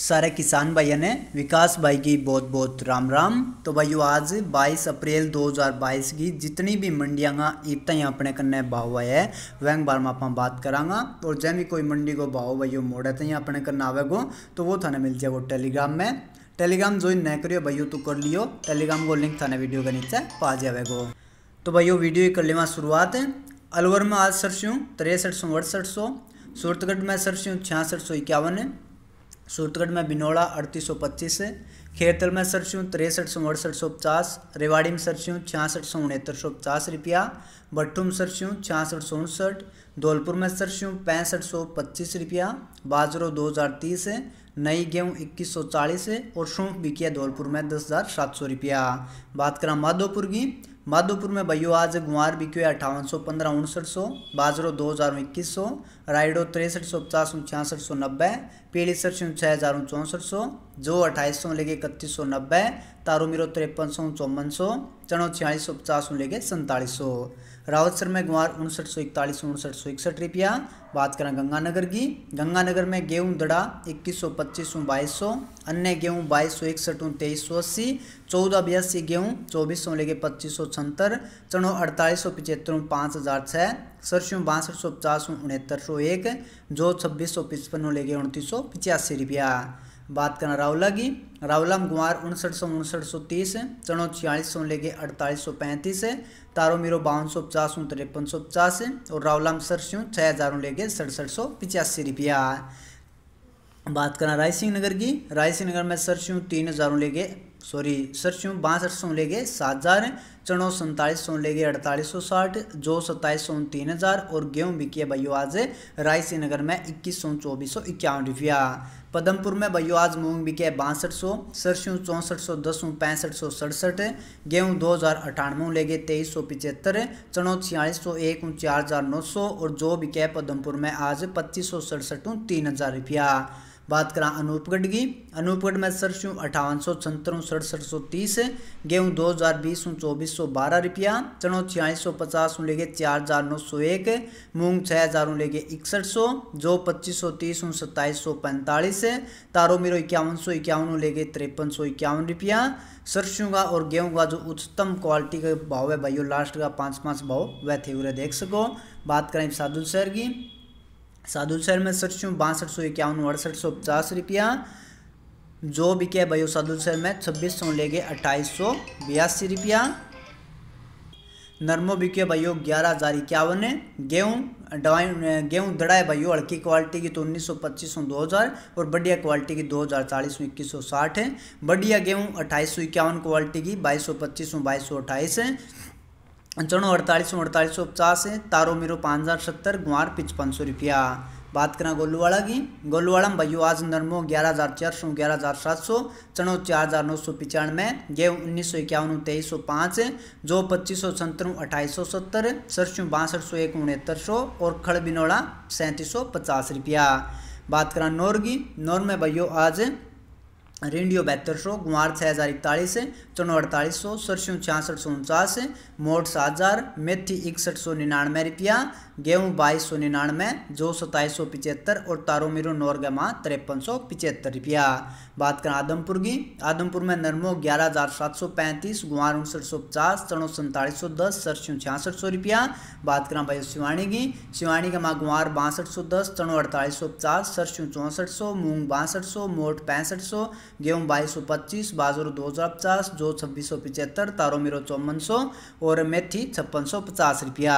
सारे किसान भाइयों ने विकास भाई की बहुत बहुत राम राम तो भाइयों आज 22 अप्रैल 2022 की जितनी भी मंडियाँ इत ही अपने कन्ने भाव है वह बार में आप बात करांगा और जै भी कोई मंडी को भाव भाइयों मोड़े तई अपने कन्ने आवेगो तो वो थाने मिल जाएगा टेलीग्राम में टेलीग्राम ज्वाइन न करियो भाइयों तू तो कर लियो टेलीग्राम को लिंक थाने वीडियो के नीचे पा जाएगो तो भाइयों वीडियो कर लेवा शुरुआत है अलवर में आज सरसों तिरसठ सौ अड़सठ सौ सूरतगढ़ में सरसों छियासठ सौ इक्यावन है सूरतगढ़ में बिनौड़ा अड़तीस सौ पच्चीस खेरतल में सरसों तिरसठ सौ अड़सठ सौ पचास रेवाड़ी में सरसों छियासठ सौ उनहत्तर सौ पचास रुपया भट्टू में सरसों छियासठ सौ उनसठ धौलपुर में सरसों पैंसठ सौ पच्चीस रुपया बाजरो दो हज़ार तीस नई गेहूँ इक्कीस सौ चालीस और सौंफ बिकिया धौलपुर में दस हज़ार सात सौ रुपया बात करा माधोपुर की माधोपुर में भयो आज गुआर बिक्यो अठावन सौ पंद्रह उनसठ सौ बाजरो दो हज़ार इक्कीस सौ रायडो तिरसठ सौ पचास छियासठ सौ नब्बे पीली सरसों छः हज़ार चौंसठ सौ जो अट्ठाईस सौ लेके इकतीस सौ नब्बे तारो मीरो तिरपन सौ चौवन सौ चनो छियालीस सौ पचास लेके सैंतालीस सौ रावत में गुआर उनसठ सौ इकतालीस उनसठ सौ इकसठ रुपया बात करें गंगानगर की गंगानगर में गेहूँ दड़ा इक्कीस सौ पच्चीस सौ बाईस सौ अन्य गेहूँ बाईस सौ इकसठ तेईस सौ अस्सी चौदह बयासी गेहूँ चौबीस सौ लेके पच्चीस सौ छहत्तर चनो अड़तालीस सौ पिचहत्तर पाँच हज़ार छः सरसों बासठ सौ पचास उनहत्तर सौ एक जो छब्बीस सौ पचपन लेके उनतीस सौ पचासी रुपया बात करना रावला की रावला में उनसठ सौ उनसठ सौ तीस है चणो छियालीस सौ लेके अड़तालीस सौ पैंतीस है तारो मीरो बावन सौ पचास हूँ तिरपन सौ पचास है और रावला में हूँ छः हज़ार लेके सड़सठ सौ पचासी रुपया बात करना रायसिंह नगर की रायसिंह नगर में सरस्यू तीन हज़ारों लेके सॉरी सरसों बासठ सौ ले गए सात हज़ार चनो सैंतालीस सौ ले गए अड़तालीस सौ साठ जो सत्ताईस सौ तीन हज़ार और गेहूँ बिकी भैया आज रायसी नगर में इक्कीस सौ चौबीस सौ इक्यावन रुपया पदमपुर में भैया आज मूंग बिके बासठ सौ सरसों चौंसठ सौ दस पैंसठ सौ सड़सठ गेहूँ दो हज़ार अठानवे ले गए तेईस सौ पिचहत्तर चनो छियालीस सौ एक चार हज़ार नौ सौ और जो बिके पदमपुर में आज पच्चीस सौ सड़सठ तीन हज़ार रुपया बात करा अनूपगढ़ की अनूपगढ़ में सरसों अठावन सौ संतरों सड़सठ सौ तीस गेहूँ दो हज़ार बीस हूँ चौबीस सौ बारह रुपया चनो छियालीस सौ पचास हूँ लेके चार हज़ार नौ सौ एक मूँग छः हज़ार हूँ लेके इकसठ सौ जो पच्चीस सौ तीस उन सत्ताईस सौ पैंतालीस तारो मीरो इक्यावन सौ इक्यावन हूँ लेके तिरपन सौ इक्यावन रुपया सरसों का और गेहूँ का जो उच्चतम क्वालिटी का भाव है भाइयों लास्ट का पाँच पाँच भाव वह थे देख सको बात करें साधु शहर की साधु शहर में सौ बासठ सौ इक्यावन अड़सठ सौ पचास रुपया जो बिके भाई साधु शहर में छब्बीस सौ गए अट्ठाईस सौ बयासी रुपया नरमो बिके भाइयो ग्यारह हज़ार इक्यावन गेहूँ डवाइन गेहूँ दड़ाए है भाइयों हल्की क्वालिटी की तो उन्नीस सौ पच्चीस सौ दो हज़ार और बढ़िया क्वालिटी की दो हज़ार चालीस सौ इक्कीस सौ साठ है बढ़िया गेहूँ अट्ठाईस सौ इक्यावन क्वालिटी की बाईस सौ पच्चीस सौ बाईस सौ अट्ठाईस है अंचानवे अड़तालीस सौ अड़तालीस सौ पचास है तारो मेरो पाँच हज़ार सत्तर गुआर पिचपन सौ रुपया बात करें गोलूवाड़ा की गोलूवाड़ा में भयो आज नरमो ग्यारह हज़ार चार सौ ग्यारह हज़ार सात सौ चनो चार हज़ार नौ सौ पचानवे गेहूँ उन्नीस सौ इक्यावन तेईस सौ पाँच जो पच्चीस सौ संतानवे अट्ठाईस सौ सत्तर सरसों बासठ सौ एक उनहत्तर सौ और खड़ सैंतीस सौ पचास रुपया बात करें नोर की नौर में भाइयों आज रेंडियो बहत्तर सौ गुआर छः हज़ार इकतालीस चनो अड़तालीस सौ सरसों छियासठ सौ उनचास मोट सात हज़ार मेथी इकसठ सौ निन्यानवे रुपया गेहूँ बाईस सौ निन्यानवे जो सत्ताईस सौ पिचहत्तर और तारो मेरो नौरगमा तिरपन सौ पिचहत्तर रुपया बात करें आदमपुर की आदमपुर में नरमो ग्यारह हज़ार सात सौ पैंतीस गुआर उनसठ सौ पचास चनो सैंतालीस सौ दस सरसों छियासठ सौ रुपया बात करें भाई सिवाणी की शिवाणी का माँ गुआर बासठ सौ दस चनो अड़तालीस सौ पचास सरसों चौंसठ सौ मूंग बासठ सौ मोट पैंसठ सौ गेहूँ बाईस सौ पच्चीस बाजुर दो हज़ार पचास जो छब्बीस सौ पिचहत्तर तारो मेरो चौवन सौ और मेथी छप्पन सौ पचास रुपया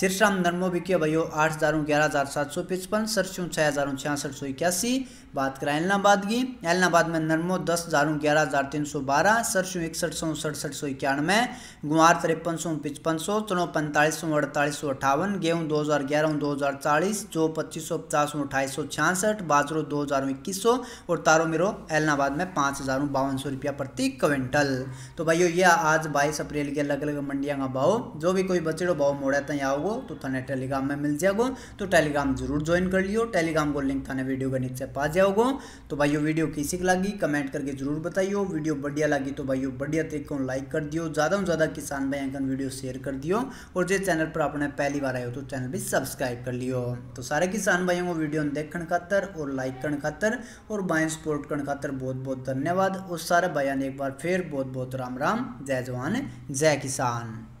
सिरसा में नरमो बिके भयो आठ हज़ार ग्यारह हज़ार सात सौ पचपन सरसों छः हज़ार छियासठ सौ इक्यासी बात करें एलनाबाद की एलनाबाद में नरमो दस हज़ार ग्यारह हज़ार तीन सौ बारह सरसों इकसठ सौ सड़सठ सौ इक्यानवे गुआर तिरपन सौ पचपन सौ चुनो पैंतालीस सौ अड़तालीस सौ अठावन गेहूँ दो हज़ार ग्यारह दो हज़ार चालीस जो पच्चीस सौ पचास अठाईस सौ छियासठ बाजरो दो हज़ार इक्कीस सौ और तारो मेरो एलनाबाद में पाँच हज़ार बावन सौ रुपया प्रति क्विंटल तो भाइयों ये आज बाईस अप्रैल के अलग अलग मंडिया का भाव जो भी कोई बचड़ो भाव मोड़ा था यहाँ आओ तो थाने टेलीग्राम में मिल जाएगा तो टेलीग्राम जरूर ज्वाइन कर लियो टेलीग्राम को लिंक थाने वीडियो के नीचे पा जाओगे तो भाइयों वीडियो किसी की लगी कमेंट करके जरूर बताइए वीडियो बढ़िया लगी तो भाइयों बढ़िया तरीके लाइक कर दियो ज़्यादा से ज़्यादा किसान भाई अंकन वीडियो शेयर कर दियो और जिस चैनल पर आपने पहली बार आए हो तो चैनल भी सब्सक्राइब कर लियो तो सारे किसान भाइयों को वीडियो देखने खातर और लाइक करने खातर और बाएँ सपोर्ट करने खातर बहुत बहुत धन्यवाद और सारा भाइयों ने एक बार फिर बहुत बहुत राम राम जय जवान जय किसान